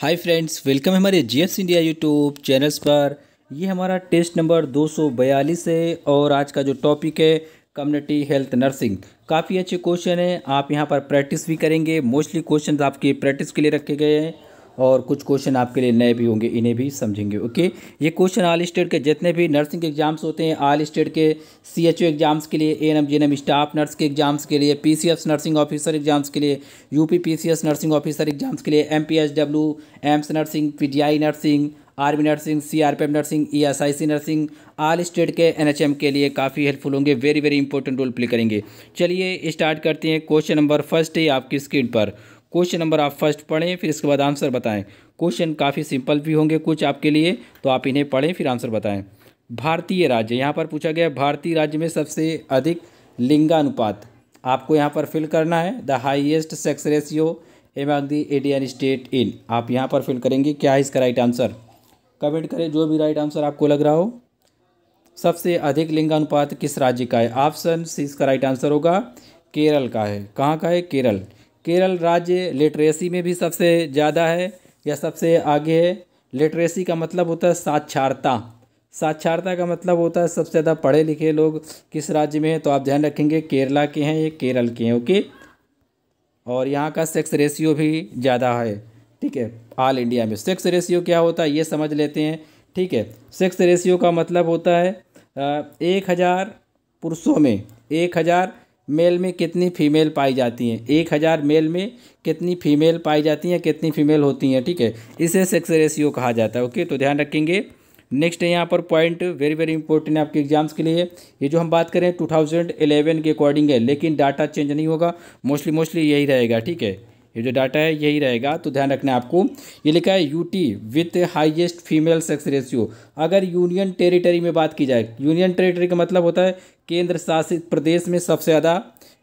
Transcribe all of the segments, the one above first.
हाय friends welcome हमारे G S India YouTube channels पर ये हमारा टेस्ट नंबर 242 है और आज का जो टॉपिक है कम्युनिटी हेल्थ नर्सिंग काफ़ी अच्छे क्वेश्चन हैं आप यहाँ पर प्रैक्टिस भी करेंगे मोस्टली क्वेश्चन आपके प्रैक्टिस के लिए रखे गए हैं और कुछ क्वेश्चन आपके लिए नए भी होंगे इन्हें भी समझेंगे ओके ये क्वेश्चन ऑल स्टेट के जितने भी नर्सिंग एग्जाम्स होते हैं ऑल स्टेट के सी एच ओ एग्जाम्स के लिए A N M J M staff nurse के एग्जाम्स के लिए P C nursing officer exams के लिए U P P C S nursing officer exams के लिए M P H W AIIMS nursing P I nursing army nursing C R P F nursing E S I C nursing all state के N H M के लिए काफ़ी helpful होंगे very very important role play करेंगे चलिए start करते हैं question number first है आपकी स्क्रीन पर क्वेश्चन नंबर आप फर्स्ट पढ़ें फिर इसके बाद आंसर बताएं क्वेश्चन काफ़ी सिंपल भी होंगे कुछ आपके लिए तो आप इन्हें पढ़ें फिर आंसर बताएं भारतीय राज्य यहाँ पर पूछा गया भारतीय राज्य में सबसे अधिक लिंगानुपात आपको यहाँ पर फिल करना है द हाइएस्ट सेक्स रेशियो आग दी एडियन स्टेट इन आप यहाँ पर फिल करेंगे क्या है इसका राइट आंसर कमेंट करें जो भी राइट आंसर आपको लग रहा हो सबसे अधिक लिंगानुपात किस राज्य का है ऑप्शन सी इसका राइट आंसर होगा केरल का है कहाँ का है केरल केरल राज्य लिटरेसी में भी सबसे ज़्यादा है या सबसे आगे है लिटरेसी का मतलब होता है साक्षरता साक्षरता का मतलब होता है सबसे ज़्यादा पढ़े लिखे लोग किस राज्य में हैं तो आप ध्यान रखेंगे केरला के हैं ये केरल के हैं ओके और यहाँ का सेक्स रेशियो भी ज़्यादा है ठीक है ऑल इंडिया में सेक्स रेशियो क्या होता है ये समझ लेते हैं ठीक है सेक्स रेशियो का मतलब होता है एक हज़ार पुरुषों में एक हज़ार मेल में कितनी फीमेल पाई जाती हैं एक हज़ार मेल में कितनी फीमेल पाई जाती हैं कितनी फीमेल होती हैं ठीक है इसे सेक्स रेशियो कहा जाता है ओके तो ध्यान रखेंगे नेक्स्ट है यहाँ पर पॉइंट वेरी वेरी इंपॉर्टेंट है आपके एग्जाम्स के लिए ये जो हम बात करें टू 2011 के अकॉर्डिंग है लेकिन डाटा चेंज नहीं होगा मोस्टली मोस्टली यही रहेगा ठीक है ये जो डाटा है यही रहेगा तो ध्यान रखना आपको ये लिखा है UT with highest female sex ratio अगर यूनियन टेरिटरी में बात की जाए यूनियन टेरिटरी का मतलब होता है केंद्र शासित प्रदेश में सबसे ज़्यादा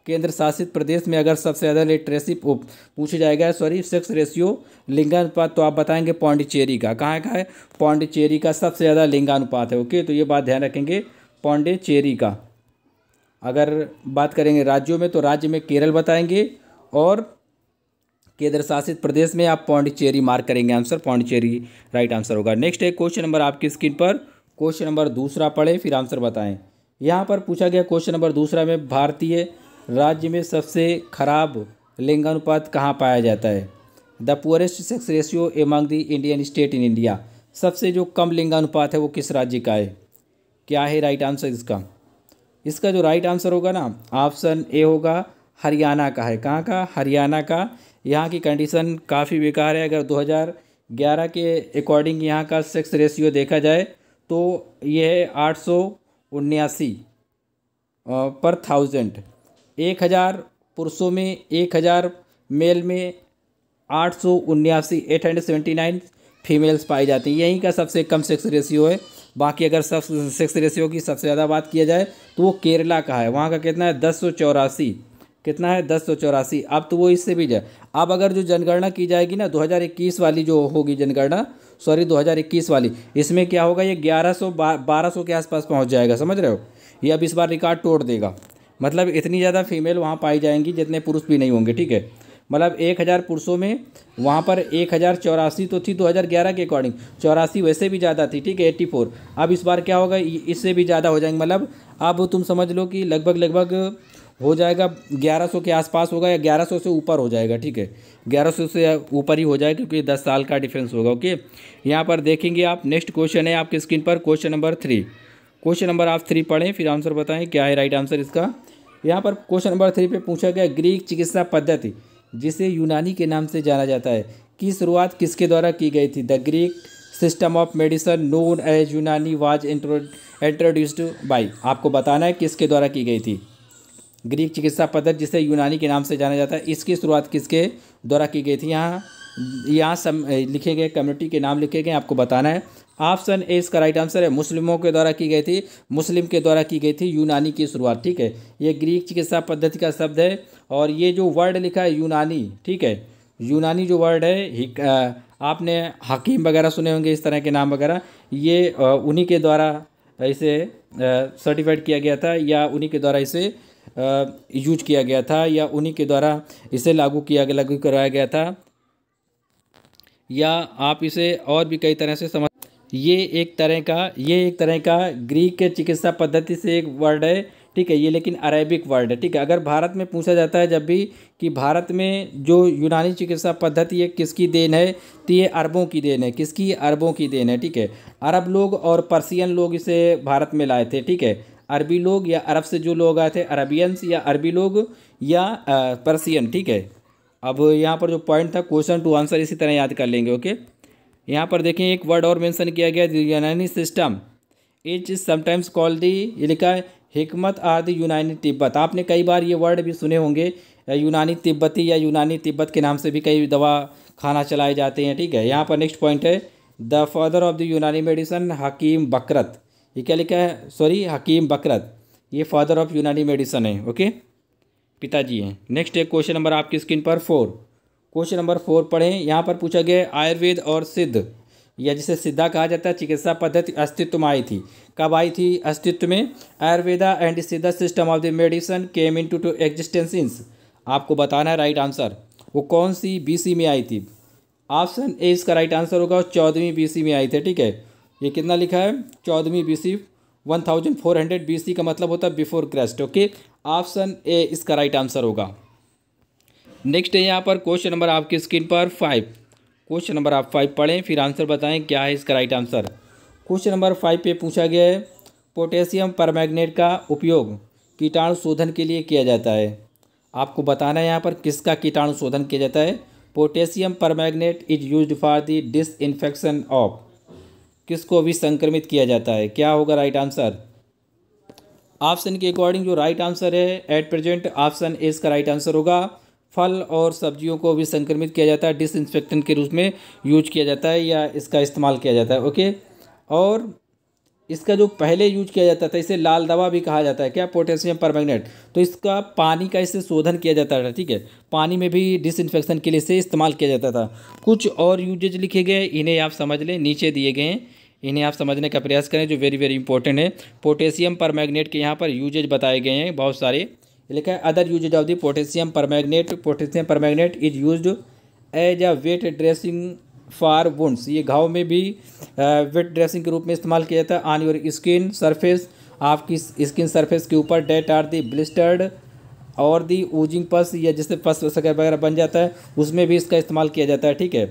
केंद्र शासित प्रदेश में अगर सबसे ज़्यादा लिटरेसी पूछा जाएगा सॉरी सेक्स रेशियो लिंगानुपात तो आप बताएंगे पौंडीचेरी का कहाँ का है पौंडीचेरी का सबसे ज़्यादा लिंगानुपात है ओके तो ये बात ध्यान रखेंगे पौंडीचेरी का अगर बात करेंगे राज्यों में तो राज्य में केरल बताएंगे और केंद्र शासित प्रदेश में आप पौंडीचेरी मार्क करेंगे आंसर पौंडीचेरी राइट आंसर होगा नेक्स्ट है क्वेश्चन नंबर आपकी स्क्रीन पर क्वेश्चन नंबर दूसरा पढ़ें फिर आंसर बताएं यहाँ पर पूछा गया क्वेश्चन नंबर दूसरा में भारतीय राज्य में सबसे खराब लिंगानुपात कहाँ पाया जाता है the poorest sex ratio among the Indian state in India सबसे जो कम लिंगानुपात है वो किस राज्य का है क्या है राइट आंसर इसका इसका जो राइट आंसर होगा ना ऑप्शन ए होगा हरियाणा का है कहाँ का हरियाणा का यहाँ की कंडीशन काफ़ी बेकार है अगर 2011 के अकॉर्डिंग यहाँ का सेक्स रेशियो देखा जाए तो ये है आठ सौ उन्यासी पर थाउजेंड एक हज़ार पुरुषों में एक हज़ार मेल में आठ सौ उन्यासी eight hundred seventy nine females पाई जाती हैं यहीं का सबसे कम सेक्स रेशियो है बाकी अगर सब सेक्स रेशियो की सबसे ज़्यादा बात किया जाए तो वो केरला का है वहाँ का कितना है दस सौ चौरासी कितना है दस सौ चौरासी अब तो वो इससे भी जाए अब अगर जो जनगणना की जाएगी ना 2021 वाली जो होगी जनगणना सॉरी 2021 वाली इसमें क्या होगा ये 1100 सौ के आसपास पहुंच जाएगा समझ रहे हो ये अब इस बार रिकॉर्ड तोड़ देगा मतलब इतनी ज़्यादा फीमेल वहाँ पाई जाएंगी जितने पुरुष भी नहीं होंगे ठीक है मतलब एक हज़ार पुरुषों में वहाँ पर एक हज़ार चौरासी तो थी दो हज़ार ग्यारह के अकॉर्डिंग चौरासी वैसे भी ज़्यादा थी ठीक है एट्टी फोर अब इस बार क्या होगा इससे भी ज़्यादा हो जाएंगे मतलब अब तुम समझ लो कि लगभग लगभग हो जाएगा 1100 के आसपास होगा या 1100 से ऊपर हो जाएगा ठीक है 1100 से ऊपर ही हो जाएगा क्योंकि 10 साल का डिफरेंस होगा ओके यहाँ पर देखेंगे आप नेक्स्ट क्वेश्चन है आपके स्क्रीन पर question number three question number आप थ्री पढ़ें फिर आंसर बताएं क्या है राइट आंसर इसका यहाँ पर क्वेश्चन नंबर थ्री पर पूछा गया ग्रीक चिकित्सा पद्धति जिसे यूनानी के नाम से जाना जाता है की शुरुआत किसके द्वारा की गई थी the Greek system of medicine known as Unani was introduced by आपको बताना है किसके द्वारा की गई थी ग्रीक चिकित्सा पद्धति जिसे यूनानी के नाम से जाना जाता है इसकी शुरुआत किसके द्वारा की गई थी यहाँ यहाँ सम लिखे गए कम्युनिटी के नाम लिखे गए आपको बताना है ऑप्शन ए इसका राइट आंसर है मुस्लिमों के द्वारा की गई थी मुस्लिम के द्वारा की गई थी यूनानी की शुरुआत ठीक है ये ग्रीक चिकित्सा पद्धति का शब्द है और ये जो वर्ड लिखा है यूनानी ठीक है यूनानी जो वर्ड है आपने हकीम वगैरह सुने होंगे इस तरह के नाम वगैरह ये उन्हीं के द्वारा इसे सर्टिफाइड किया गया था या उन्हीं के द्वारा इसे यूज किया गया था या उन्हीं के द्वारा इसे लागू किया गया लागू करवाया गया था या आप इसे और भी कई तरह से समझ ये एक तरह का ये एक तरह का ग्रीक के चिकित्सा पद्धति से एक वर्ड है ठीक है ये लेकिन अरेबिक वर्ड है ठीक है अगर भारत में पूछा जाता है जब भी कि भारत में जो यूनानी चिकित्सा पद्धति है किसकी देन है तो ये अरबों की देन है किसकी अरबों की देन है ठीक है अरब लोग और पर्सियन लोग इसे भारत में लाए थे ठीक है अरबी लोग या अरब से जो लोग आए थे अरबियंस या अरबी लोग या पर्सियन ठीक है अब यहाँ पर जो पॉइंट था क्वेश्चन टू आंसर इसी तरह याद कर लेंगे ओके यहाँ पर देखें एक वर्ड और मेंशन किया गया Unani system which is sometimes call the ये लिखा है हिकमत आदि यूनानी तिब्बत आपने कई बार ये वर्ड भी सुने होंगे यूनानी तिब्बती या यूनानी तिब्बत के नाम से भी कई दवा खाना चलाए जाते हैं ठीक है यहाँ पर नेक्स्ट पॉइंट है the father of the Unani medicine Hakim Buqrat ये क्या लिखा है सॉरी हकीम बकरत ये फादर ऑफ यूनानी मेडिसन है ओके पिताजी हैं नेक्स्ट है क्वेश्चन नंबर आपकी स्क्रीन पर फोर क्वेश्चन नंबर फोर पढ़ें यहाँ पर पूछा गया आयुर्वेद और सिद्ध या जिसे सिद्धा कहा जाता है चिकित्सा पद्धति अस्तित्व में आई थी कब आई थी अस्तित्व में Ayurveda and Siddha system of the medicine came into to existences आपको बताना है राइट आंसर वो कौन सी बीसी में आई थी ऑप्शन ए इसका राइट आंसर होगा चौदहवीं बीसी में आई थी ठीक है ये कितना लिखा है चौदहवीं B C one thousand four hundred B C का मतलब होता है before Christ okay option A इसका राइट आंसर होगा नेक्स्ट है यहाँ पर क्वेश्चन नंबर आपकी स्क्रीन पर फाइव क्वेश्चन नंबर आप फाइव पढ़ें फिर आंसर बताएं क्या है इसका right answer question number five पे पूछा गया है पोटेशियम पर का उपयोग कीटाणु शोधन के लिए किया जाता है आपको बताना है यहाँ पर किसका कीटाणु शोधन किया जाता है potassium per is use for the disinfection of किसको भी संक्रमित किया जाता है क्या होगा राइट आंसर ऑप्शन के अकॉर्डिंग जो राइट आंसर है एट प्रेजेंट ऑप्शन ए इसका राइट आंसर होगा फल और सब्जियों को भी संक्रमित किया जाता है डिसइंफेक्टेंट के रूप में यूज किया जाता है या इसका इस्तेमाल किया जाता है ओके और इसका जो पहले यूज किया जाता था इसे लाल दवा भी कहा जाता है क्या पोटेशियम परमैग्नेट तो इसका पानी का इसे शोधन किया जाता था ठीक है पानी में भी डिसइंफेक्शन के लिए इसे इस्तेमाल किया जाता था कुछ और यूजेज लिखे गए इन्हें आप समझ लें नीचे दिए गए हैं इन्हें आप समझने का प्रयास करें जो वेरी वेरी इंपॉर्टेंट है पोटेशियम पर मैगनेट के यहाँ पर यूजेज बताए गए हैं बहुत सारे लिखा है other uses of the potassium permanganate potassium permanganate is use as a wet dressing for wounds ये घाव में भी वेट ड्रेसिंग के रूप में इस्तेमाल किया जाता है ऑन योर स्किन सरफेस आपकी स्किन सरफेस के ऊपर डेट आर दी ब्लिस्टर्ड और दी ऊजिंग पस या जिससे पस वगैरह बन जाता है उसमें भी इसका इस्तेमाल किया जाता है ठीक है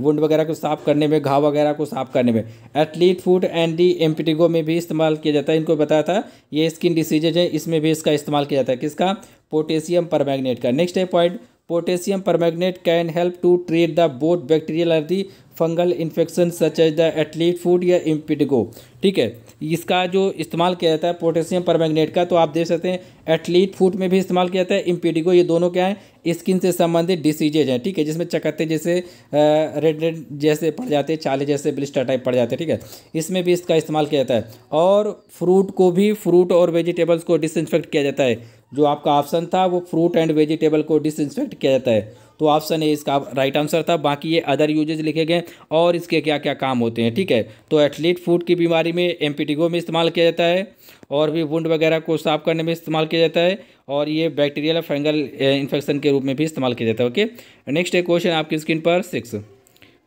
वुंड वगैरह को साफ करने में घाव वगैरह को साफ करने में एथलीट फूड डी एम्पिटिगो में भी इस्तेमाल किया जाता है इनको बताया था ये स्किन डिसीजेज है इसमें भी इसका इस्तेमाल किया जाता है किसका पोटेशियम पर का नेक्स्ट है point potassium per can help to treat the both bacterial if the fungal infection such as the athlete foot या एम्पिटिगो ठीक है इसका जो इस्तेमाल किया जाता है पोटेशियम पर का तो आप देख सकते हैं एथलीट फूट में भी इस्तेमाल किया जाता है इम्पीडिगो ये दोनों क्या है स्किन से संबंधित डिसीजेज हैं ठीक है जिसमें चकत्ते जैसे रेड रेड जैसे पड़ जाते हैं चाले जैसे ब्लिस्टर टाइप पड़ जाते हैं ठीक है इसमें भी इसका इस्तेमाल किया जाता है और फ्रूट को भी फ्रूट और वेजिटेबल्स को डिसइनफेक्ट किया जाता है जो आपका ऑप्शन था वो फ्रूट एंड वेजिटेबल को डिसइंफेक्ट किया जाता है तो ऑप्शन ए इसका राइट आंसर था बाकी ये अदर यूजेज लिखे गए और इसके क्या क्या काम होते हैं ठीक है तो एथलीट फूड की बीमारी में एम्पीटिगो में इस्तेमाल किया जाता है और भी वुंड वगैरह को साफ करने में इस्तेमाल किया जाता है और ये बैक्टीरियल फंगल इन्फेक्शन के रूप में भी इस्तेमाल किया जाता है ओके नेक्स्ट है क्वेश्चन आपकी स्क्रीन पर सिक्स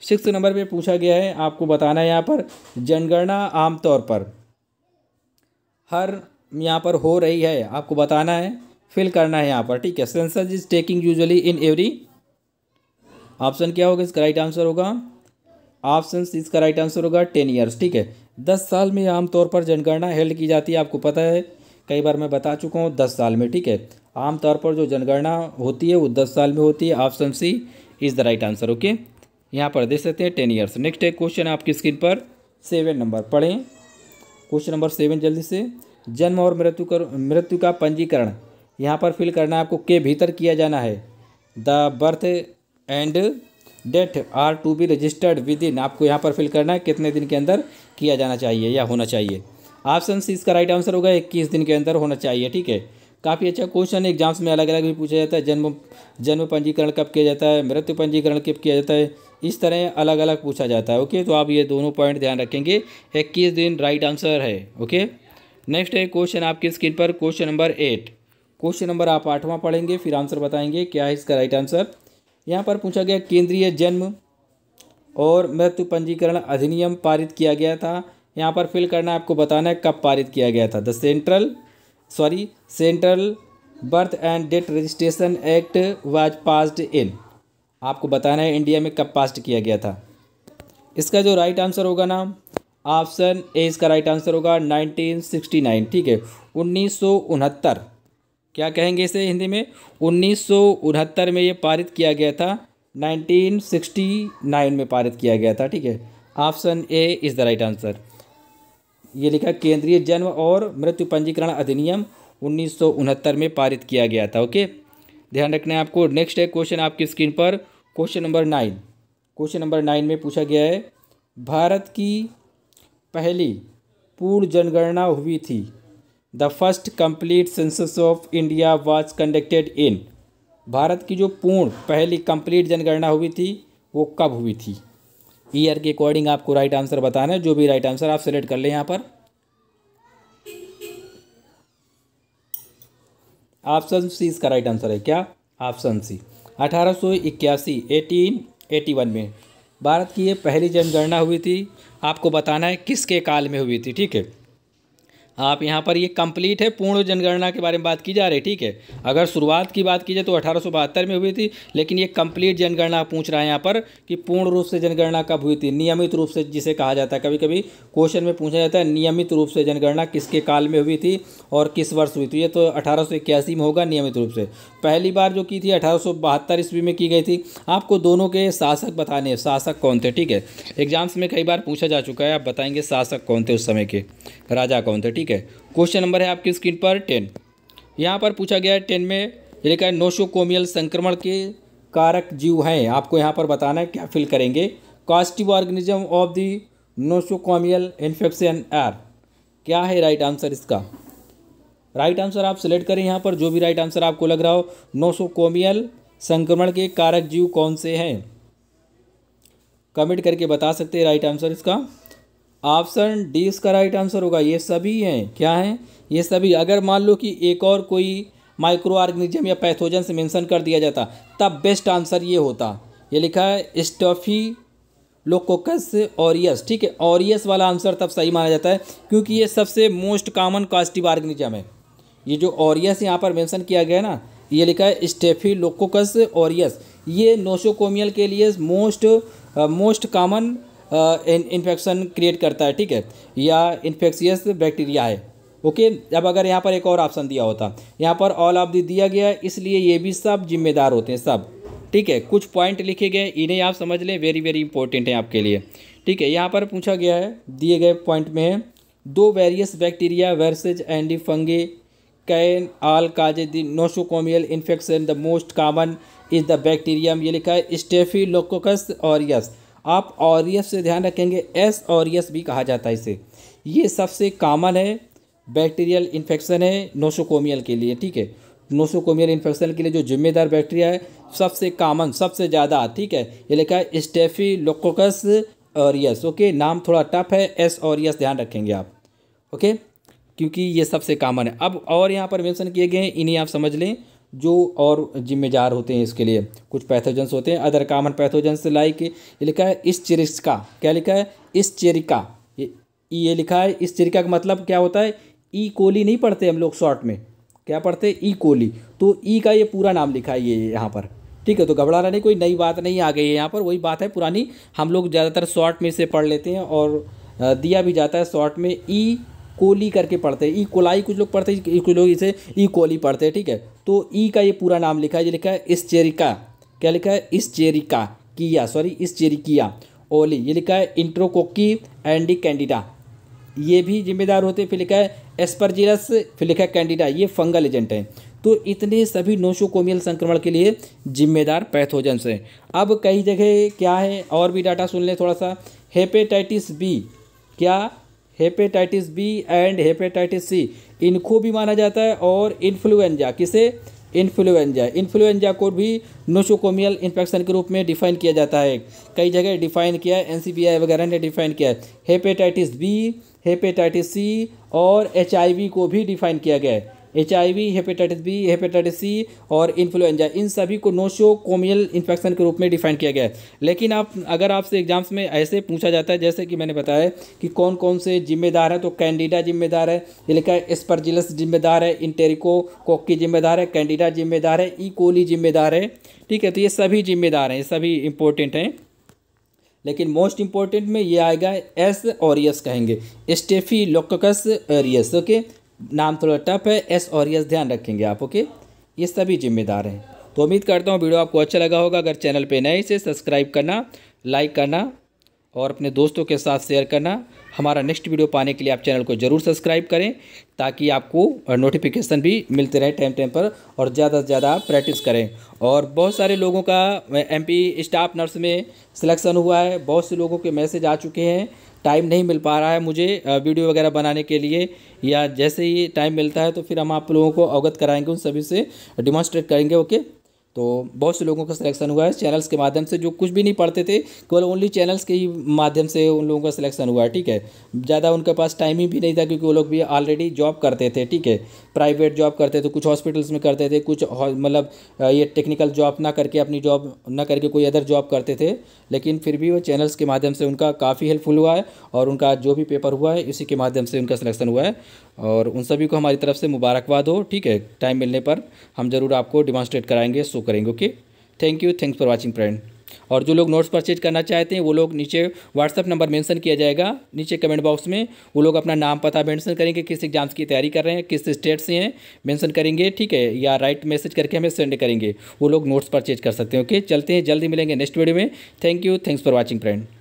सिक्स नंबर पर पूछा गया है आपको बताना है यहाँ पर जनगणना आमतौर पर हर यहाँ पर हो रही है आपको बताना है फिल करना है यहाँ पर ठीक है census is taking usually in every option क्या होगा इसका राइट आंसर होगा ऑप्शन इसका राइट आंसर होगा टेन ईयर्स ठीक है दस साल में आमतौर पर जनगणना हेल्ड की जाती है आपको पता है कई बार मैं बता चुका हूँ दस साल में ठीक है आमतौर पर जो जनगणना होती है वो दस साल में होती है option C is the right answer okay यहाँ पर देख सकते हैं टेन ईयर्स नेक्स्ट है क्वेश्चन आपकी स्क्रीन पर सेवन नंबर पढ़ें क्वेश्चन नंबर सेवन जल्दी से जन्म और मृत्यु कर मृत्यु का पंजीकरण यहाँ पर फिल करना है आपको के भीतर किया जाना है the birth and death are to be registered within आपको यहाँ पर फिल करना है कितने दिन के अंदर किया जाना चाहिए या होना चाहिए ऑप्शन सी इसका राइट आंसर होगा इक्कीस दिन के अंदर होना चाहिए ठीक है काफ़ी अच्छा क्वेश्चन है एग्जाम्स में अलग अलग भी पूछा जाता है जन्म जन्म पंजीकरण कब किया जाता है मृत्यु पंजीकरण कब किया जाता है इस तरह अलग अलग पूछा जाता है ओके तो आप ये दोनों पॉइंट ध्यान रखेंगे इक्कीस दिन राइट आंसर है ओके नेक्स्ट है क्वेश्चन आपकी स्क्रीन पर question number eight question number आप आठवां पढ़ेंगे फिर आंसर बताएंगे क्या है इसका राइट आंसर यहाँ पर पूछा गया केंद्रीय जन्म और मृत्यु पंजीकरण अधिनियम पारित किया गया था यहाँ पर फिल करना आपको बताना है कब पारित किया गया था the central sorry central birth and death registration act was passed in आपको बताना है इंडिया में कब पास्ट किया गया था इसका जो राइट आंसर होगा ना ऑप्शन ए इसका राइट आंसर होगा 1969 ठीक है उन्नीस क्या कहेंगे इसे हिंदी में उन्नीस में ये पारित किया गया था 1969 में पारित किया गया था ठीक है option A is the right answer ये लिखा केंद्रीय जन्म और मृत्यु पंजीकरण अधिनियम उन्नीस में पारित किया गया था ओके ध्यान रखना है आपको नेक्स्ट है क्वेश्चन आपकी स्क्रीन पर question number nine question number nine में पूछा गया है भारत की पहली पूर्ण जनगणना हुई थी the first complete census of India was conducted in Bharat की जो पूर्ण पहली कंप्लीट जनगणना हुई थी वो कब हुई थी ईयर के अकॉर्डिंग आपको राइट आंसर बताना है जो भी राइट आंसर आप सेलेक्ट कर लें यहाँ पर ऑप्शन सी इसका राइट आंसर है क्या ऑप्शन सी अठारह सौ इक्यासी एटीन एटी वन में भारत की ये पहली जनगणना हुई थी आपको बताना है किसके काल में हुई थी ठीक है आप यहाँ पर ये कंप्लीट है पूर्ण जनगणना के बारे में बात की जा रही है ठीक है अगर शुरुआत की बात की जाए तो अठारह में हुई थी लेकिन ये कंप्लीट जनगणना पूछ रहा है यहाँ पर कि पूर्ण रूप से जनगणना कब हुई थी नियमित रूप से जिसे कहा जाता है कभी कभी क्वेश्चन में पूछा जाता है नियमित रूप से जनगणना किसके काल में हुई थी और किस वर्ष हुई थी ये तो अठारह में होगा नियमित रूप से पहली बार जो की थी अठारह ईस्वी में की गई थी आपको दोनों के शासक बताने शासक कौन थे ठीक है एग्जाम्स में कई बार पूछा जा चुका है आप बताएंगे शासक कौन थे उस समय के राजा कौन थे ठीक ठीक है क्वेश्चन नंबर है आपकी स्क्रीन पर टेन यहाँ पर पूछा गया है टेन में लिखा है नोशोकोमियल संक्रमण के कारक जीव हैं आपको यहाँ पर बताना है क्या फिल करेंगे causative organism of the nosocomial infection are क्या है राइट आंसर इसका राइट आंसर आप सेलेक्ट करें यहाँ पर जो भी राइट आंसर आपको लग रहा हो नोशोकोमियल संक्रमण के कारक जीव कौन से हैं कमेंट करके बता सकते हैं राइट आंसर इसका ऑप्शन डी इसका राइट आंसर होगा ये सभी हैं क्या हैं ये सभी अगर मान लो कि एक और कोई माइक्रो ऑर्गेनिज्म या पैथोजन से मेंशन कर दिया जाता तब बेस्ट आंसर ये होता ये लिखा है स्टफी लोकोकस ऑरियस ठीक है ऑरियस वाला आंसर तब सही माना जाता है क्योंकि ये सबसे मोस्ट कॉमन कास्टिव ऑर्गेनिज्म है ये जो ऑरियस यहाँ पर मेंशन किया गया है ना ये लिखा है स्टेफी लोकोकस ऑरियस ये नोशोकोमियल के लिए most most common infection create करता है ठीक है या इन्फेक्शियस बैक्टीरिया है ओके अब अगर यहाँ पर एक और ऑप्शन दिया होता यहाँ पर ऑल ऑफ दी दिया गया इसलिए ये भी सब जिम्मेदार होते हैं सब ठीक है कुछ पॉइंट लिखे गए इन्हें आप समझ लें वेरी वेरी इंपॉर्टेंट हैं आपके लिए ठीक है यहाँ पर पूछा गया है दिए गए पॉइंट में है दो various bacteria viruses and fungi can all cause the nosocomial infection the most common is the bacterium ये लिखा है स्टेफी लोकोकस और यस आप और से ध्यान रखेंगे एस और भी कहा जाता है इसे ये सबसे कामन है बैक्टीरियल इन्फेक्शन है नोसोकोमियल के लिए ठीक है नोसोकोमियल इन्फेक्शन के लिए जो जिम्मेदार बैक्टीरिया है सबसे कामन सबसे ज़्यादा ठीक है ये लिखा है स्टेफी लोकोकस और यस ओके नाम थोड़ा टफ है एस और यस ध्यान रखेंगे आप ओके क्योंकि ये सबसे कामन है अब और यहाँ पर मेंशन किए गए हैं इन्हें आप समझ लें जो और जिम्मेदार होते हैं इसके लिए कुछ पैथोजेंस होते हैं अदर कामन पैथोजेंस लाइक ये लिखा है इस चिरिस्का क्या लिखा है इस चेरिका ये ये लिखा है इस चिरिका का मतलब क्या होता है ई कोली नहीं पढ़ते हम लोग शॉर्ट में क्या पढ़ते हैं ई कोली तो ई का ये पूरा नाम लिखा है ये यहाँ पर ठीक है तो घबराना नहीं कोई नई बात नहीं आ गई है यहाँ पर वही बात है पुरानी हम लोग ज़्यादातर शॉर्ट में इसे पढ़ लेते हैं और दिया भी जाता है शॉर्ट में ई कोली करके पढ़ते हैं ई कोलाई कुछ लोग पढ़ते हैं कुछ लोग इसे ई कोली पढ़ते हैं ठीक है तो ई का ये पूरा नाम लिखा है ये लिखा है इसचेरिका क्या लिखा है इसचेरिका किया सॉरी चेरिकिया ओली ये लिखा है इंट्रोकोकी एंडी कैंडिडा ये भी जिम्मेदार होते फिर लिखा है एस्परजिलस फिर लिखा है कैंडिडा ये फंगल एजेंट है तो इतने सभी नोशोकोमियल संक्रमण के लिए जिम्मेदार पैथोजन हैं अब कई जगह क्या है और भी डाटा सुन लें थोड़ा सा हेपेटाइटिस बी क्या hepatitis B and hepatitis C इनको भी माना जाता है और इन्फ्लुएंजा किसे इन्फ्लुएंजा इन्फ्लुएंजा को भी नोशोकोमियल इन्फेक्शन के रूप में डिफाइन किया जाता है कई जगह डिफाइन किया है एन वगैरह ने डिफाइन किया है हेपेटाइटिस बी हेपेटाइटिस सी और एच को भी डिफाइन किया गया है H I V hepatitis B hepatitis C और इन्फ्लुएंजा इन सभी को नोशो कोमियल इन्फेक्शन के रूप में डिफाइन किया गया है लेकिन आप अगर आपसे एग्जाम्स में ऐसे पूछा जाता है जैसे कि मैंने बताया कि कौन कौन से जिम्मेदार है तो कैंडिडा जिम्मेदार है ये लिखा है स्पर्जिलस जिम्मेदार है इंटेरिको कोक्की जिम्मेदार है कैंडिडा जिम्मेदार है ई e. कोली जिम्मेदार है ठीक है तो ये सभी जिम्मेदार हैं ये सभी इंपॉर्टेंट हैं लेकिन मोस्ट इंपॉर्टेंट में ये आएगा एस ऑरियस e कहेंगे स्टेफी लोकस एरियस ओके नाम थोड़ा टफ है एस और यस e ध्यान रखेंगे आप ओके ये सभी जिम्मेदार हैं तो उम्मीद करता हूँ वीडियो आपको अच्छा लगा होगा अगर चैनल पे नए से सब्सक्राइब करना लाइक करना और अपने दोस्तों के साथ शेयर करना हमारा नेक्स्ट वीडियो पाने के लिए आप चैनल को ज़रूर सब्सक्राइब करें ताकि आपको नोटिफिकेशन भी मिलते रहे टाइम टाइम पर और ज़्यादा से ज़्यादा प्रैक्टिस करें और बहुत सारे लोगों का एमपी स्टाफ नर्स में सिलेक्शन हुआ है बहुत से लोगों के मैसेज आ चुके हैं टाइम नहीं मिल पा रहा है मुझे वीडियो वगैरह बनाने के लिए या जैसे ही टाइम मिलता है तो फिर हम आप लोगों को अवगत कराएँगे उन सभी से डिमॉन्स्ट्रेट करेंगे ओके तो बहुत से लोगों का सिलेक्शन हुआ है चैनल्स के माध्यम से जो कुछ भी नहीं पढ़ते थे केवल ओनली चैनल्स के ही माध्यम से उन लोगों का सिलेक्शन हुआ है ठीक है ज़्यादा उनके पास टाइम ही भी नहीं था क्योंकि वो लोग भी ऑलरेडी जॉब करते थे ठीक है प्राइवेट जॉब करते थे कुछ हॉस्पिटल्स में करते थे कुछ मतलब ये टेक्निकल जॉब ना करके अपनी जॉब ना करके कोई अदर जॉब करते थे लेकिन फिर भी वो चैनल्स के माध्यम से उनका काफ़ी हेल्पफुल हुआ है और उनका जो भी पेपर हुआ है इसी के माध्यम से उनका सिलेक्शन हुआ है और उन सभी को हमारी तरफ से मुबारकबाद हो ठीक है टाइम मिलने पर हम ज़रूर आपको डिमॉन्स्ट्रेट कराएंगे शो करेंगे okay thank you thanks for watching friend और जो लोग नोट्स परचेज करना चाहते हैं वो लोग नीचे व्हाट्सअप नंबर मेंशन किया जाएगा नीचे कमेंट बॉक्स में वो लोग अपना नाम पता मेंशन करेंगे किस एग्जाम्स की तैयारी कर रहे हैं किस स्टेट से हैं मेंशन करेंगे ठीक है या राइट मैसेज करके हमें सेंड करेंगे वो लोग नोट्स परचेज कर सकते हैं ओके चलते हैं जल्दी मिलेंगे नेक्स्ट वीडियो में thank you thanks for watching friend